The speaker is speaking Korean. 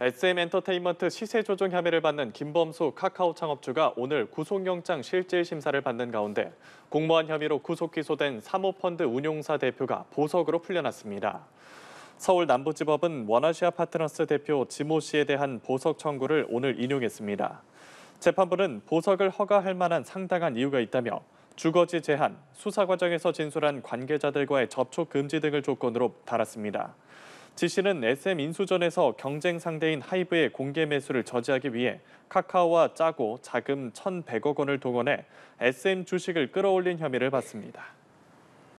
SM엔터테인먼트 시세 조정 혐의를 받는 김범수 카카오 창업주가 오늘 구속영장 실질 심사를 받는 가운데 공모한 혐의로 구속 기소된 사모펀드 운용사 대표가 보석으로 풀려났습니다. 서울 남부지법은 원아시아 파트너스 대표 지모 씨에 대한 보석 청구를 오늘 인용했습니다. 재판부는 보석을 허가할 만한 상당한 이유가 있다며 주거지 제한, 수사 과정에서 진술한 관계자들과의 접촉 금지 등을 조건으로 달았습니다. 지씨는 SM 인수전에서 경쟁 상대인 하이브의 공개 매수를 저지하기 위해 카카오와 짜고 자금 1,100억 원을 동원해 SM 주식을 끌어올린 혐의를 받습니다.